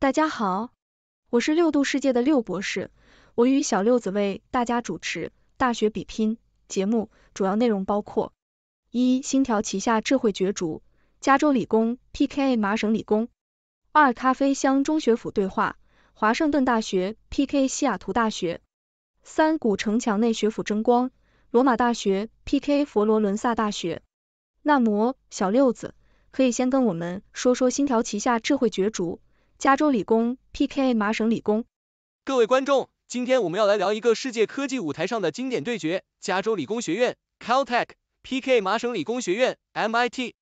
大家好，我是六度世界的六博士，我与小六子为大家主持大学比拼节目，主要内容包括：一、星条旗下智慧角逐，加州理工 P K 麻省理工；二、咖啡香中学府对话，华盛顿大学 P K 西雅图大学；三、古城墙内学府争光，罗马大学 P K 佛罗伦萨大学。那摩小六子，可以先跟我们说说星条旗下智慧角逐。加州理工 P K 麻省理工，各位观众，今天我们要来聊一个世界科技舞台上的经典对决，加州理工学院 Caltech P K 麻省理工学院 MIT。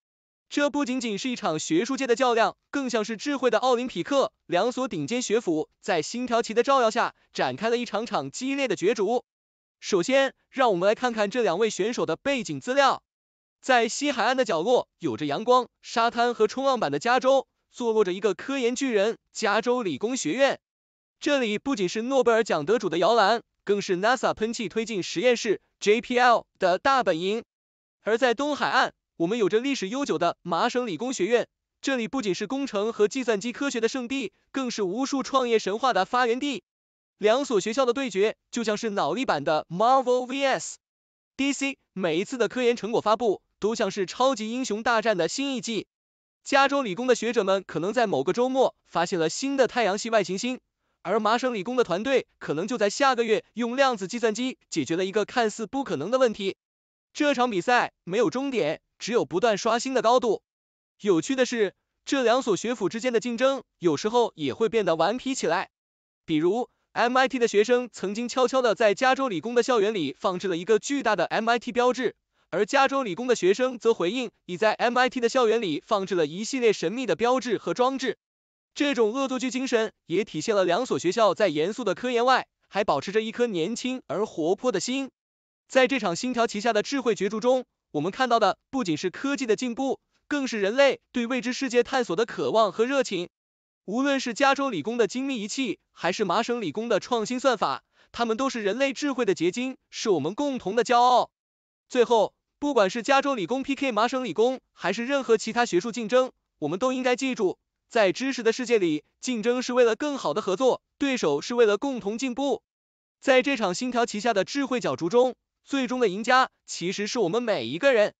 这不仅仅是一场学术界的较量，更像是智慧的奥林匹克。两所顶尖学府在星条旗的照耀下，展开了一场场激烈的角逐。首先，让我们来看看这两位选手的背景资料。在西海岸的角落，有着阳光、沙滩和冲浪板的加州。坐落着一个科研巨人——加州理工学院，这里不仅是诺贝尔奖得主的摇篮，更是 NASA 喷气推进实验室 JPL 的大本营。而在东海岸，我们有着历史悠久的麻省理工学院，这里不仅是工程和计算机科学的圣地，更是无数创业神话的发源地。两所学校的对决，就像是脑力版的 Marvel vs DC，每一次的科研成果发布，都像是超级英雄大战的新一季。加州理工的学者们可能在某个周末发现了新的太阳系外行星，而麻省理工的团队可能就在下个月用量子计算机解决了一个看似不可能的问题。这场比赛没有终点，只有不断刷新的高度。有趣的是，这两所学府之间的竞争有时候也会变得顽皮起来。比如，MIT 的学生曾经悄悄的在加州理工的校园里放置了一个巨大的 MIT 标志。而加州理工的学生则回应，已在 MIT 的校园里放置了一系列神秘的标志和装置。这种恶作剧精神也体现了两所学校在严肃的科研外，还保持着一颗年轻而活泼的心。在这场星条旗下的智慧角逐中，我们看到的不仅是科技的进步，更是人类对未知世界探索的渴望和热情。无论是加州理工的精密仪器，还是麻省理工的创新算法，它们都是人类智慧的结晶，是我们共同的骄傲。最后。不管是加州理工 PK 麻省理工，还是任何其他学术竞争，我们都应该记住，在知识的世界里，竞争是为了更好的合作，对手是为了共同进步。在这场星条旗下的智慧角逐中，最终的赢家其实是我们每一个人。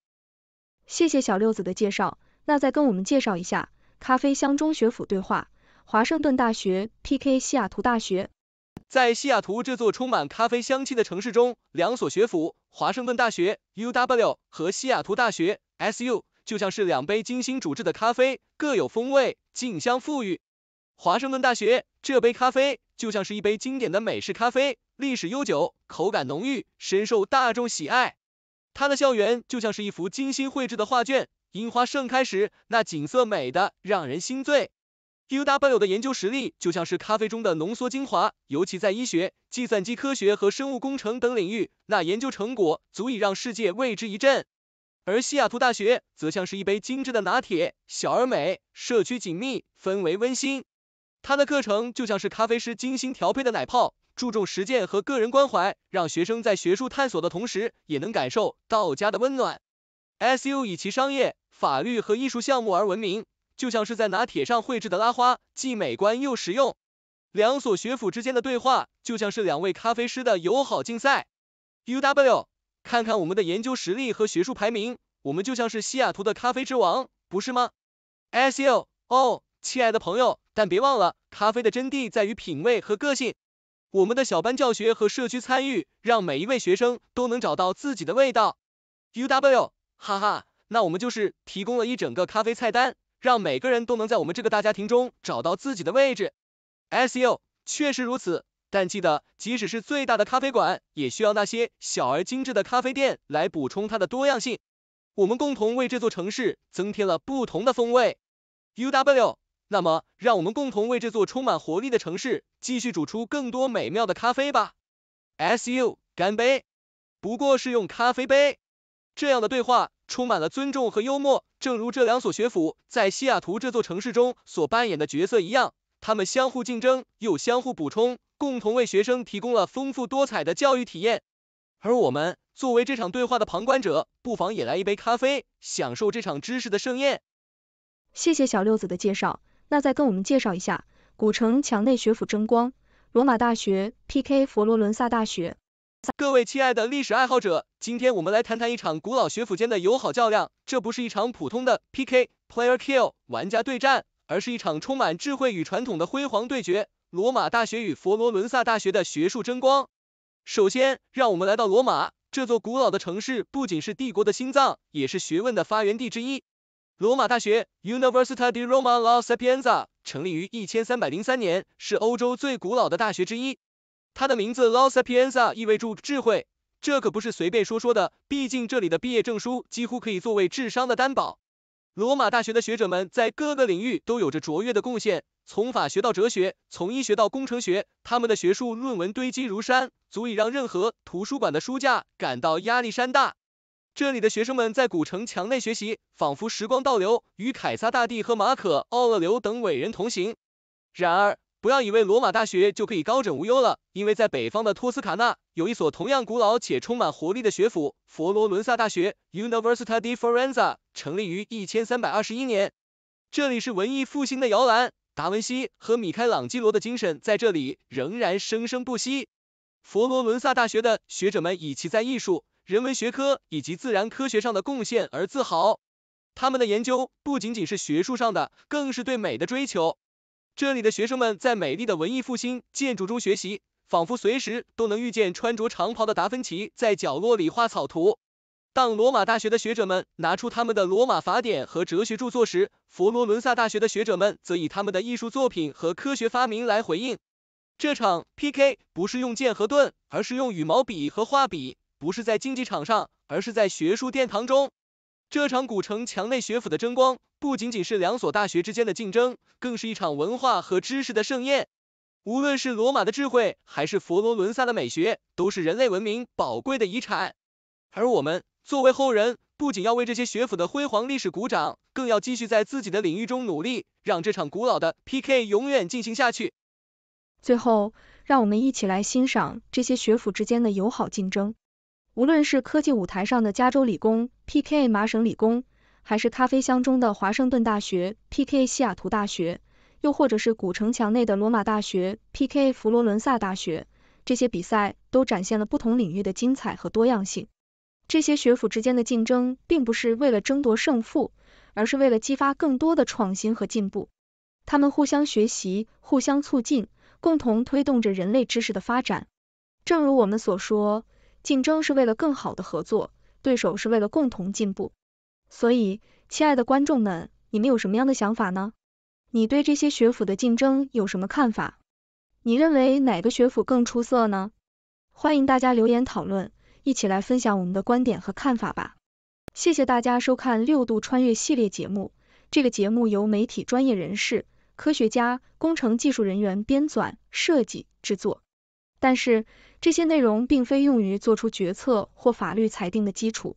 谢谢小六子的介绍，那再跟我们介绍一下咖啡香中学府对话，华盛顿大学 PK 西雅图大学。在西雅图这座充满咖啡香气的城市中，两所学府华盛顿大学 （UW） 和西雅图大学 （SU） 就像是两杯精心煮制的咖啡，各有风味，竞相富裕。华盛顿大学这杯咖啡就像是一杯经典的美式咖啡，历史悠久，口感浓郁，深受大众喜爱。它的校园就像是一幅精心绘制的画卷，樱花盛开时，那景色美得让人心醉。UW 的研究实力就像是咖啡中的浓缩精华，尤其在医学、计算机科学和生物工程等领域，那研究成果足以让世界为之一振。而西雅图大学则像是一杯精致的拿铁，小而美，社区紧密，氛围温馨。它的课程就像是咖啡师精心调配的奶泡，注重实践和个人关怀，让学生在学术探索的同时，也能感受到家的温暖。SU 以其商业、法律和艺术项目而闻名。就像是在拿铁上绘制的拉花，既美观又实用。两所学府之间的对话就像是两位咖啡师的友好竞赛。UW，看看我们的研究实力和学术排名，我们就像是西雅图的咖啡之王，不是吗？SU，哦，亲爱的朋友，但别忘了，咖啡的真谛在于品味和个性。我们的小班教学和社区参与，让每一位学生都能找到自己的味道。UW，哈哈，那我们就是提供了一整个咖啡菜单。让每个人都能在我们这个大家庭中找到自己的位置。S U，确实如此。但记得，即使是最大的咖啡馆，也需要那些小而精致的咖啡店来补充它的多样性。我们共同为这座城市增添了不同的风味。U W，那么，让我们共同为这座充满活力的城市继续煮出更多美妙的咖啡吧。S U，干杯。不过是用咖啡杯。这样的对话充满了尊重和幽默，正如这两所学府在西雅图这座城市中所扮演的角色一样，他们相互竞争又相互补充，共同为学生提供了丰富多彩的教育体验。而我们作为这场对话的旁观者，不妨也来一杯咖啡，享受这场知识的盛宴。谢谢小六子的介绍，那再跟我们介绍一下古城墙内学府争光，罗马大学 PK 佛罗伦萨大学。各位亲爱的历史爱好者，今天我们来谈谈一场古老学府间的友好较量。这不是一场普通的 PK Player Kill 玩家对战，而是一场充满智慧与传统的辉煌对决——罗马大学与佛罗伦萨大学的学术争光。首先，让我们来到罗马这座古老的城市，不仅是帝国的心脏，也是学问的发源地之一。罗马大学 （Università di Roma La Sapienza） 成立于1303年，是欧洲最古老的大学之一。他的名字 l o sapienza 意味着智慧，这可不是随便说说的。毕竟这里的毕业证书几乎可以作为智商的担保。罗马大学的学者们在各个领域都有着卓越的贡献，从法学到哲学，从医学到工程学，他们的学术论文堆积如山，足以让任何图书馆的书架感到压力山大。这里的学生们在古城墙内学习，仿佛时光倒流，与凯撒大帝和马可·奥勒留等伟人同行。然而，不要以为罗马大学就可以高枕无忧了，因为在北方的托斯卡纳，有一所同样古老且充满活力的学府——佛罗伦萨大学 （Università di f i r e n z a 成立于一千三百二十一年。这里是文艺复兴的摇篮，达文西和米开朗基罗的精神在这里仍然生生不息。佛罗伦萨大学的学者们以其在艺术、人文学科以及自然科学上的贡献而自豪，他们的研究不仅仅是学术上的，更是对美的追求。这里的学生们在美丽的文艺复兴建筑中学习，仿佛随时都能遇见穿着长袍的达芬奇在角落里画草图。当罗马大学的学者们拿出他们的罗马法典和哲学著作时，佛罗伦萨大学的学者们则以他们的艺术作品和科学发明来回应。这场 PK 不是用剑和盾，而是用羽毛笔和画笔；不是在竞技场上，而是在学术殿堂中。这场古城墙内学府的争光。不仅仅是两所大学之间的竞争，更是一场文化和知识的盛宴。无论是罗马的智慧，还是佛罗伦萨的美学，都是人类文明宝贵的遗产。而我们作为后人，不仅要为这些学府的辉煌历史鼓掌，更要继续在自己的领域中努力，让这场古老的 PK 永远进行下去。最后，让我们一起来欣赏这些学府之间的友好竞争。无论是科技舞台上的加州理工 PK 麻省理工。还是咖啡香中的华盛顿大学 P K 西雅图大学，又或者是古城墙内的罗马大学 P K 佛罗伦萨大学，这些比赛都展现了不同领域的精彩和多样性。这些学府之间的竞争，并不是为了争夺胜负，而是为了激发更多的创新和进步。他们互相学习，互相促进，共同推动着人类知识的发展。正如我们所说，竞争是为了更好的合作，对手是为了共同进步。所以，亲爱的观众们，你们有什么样的想法呢？你对这些学府的竞争有什么看法？你认为哪个学府更出色呢？欢迎大家留言讨论，一起来分享我们的观点和看法吧。谢谢大家收看《六度穿越》系列节目。这个节目由媒体专业人士、科学家、工程技术人员编纂、设计、制作，但是这些内容并非用于做出决策或法律裁定的基础。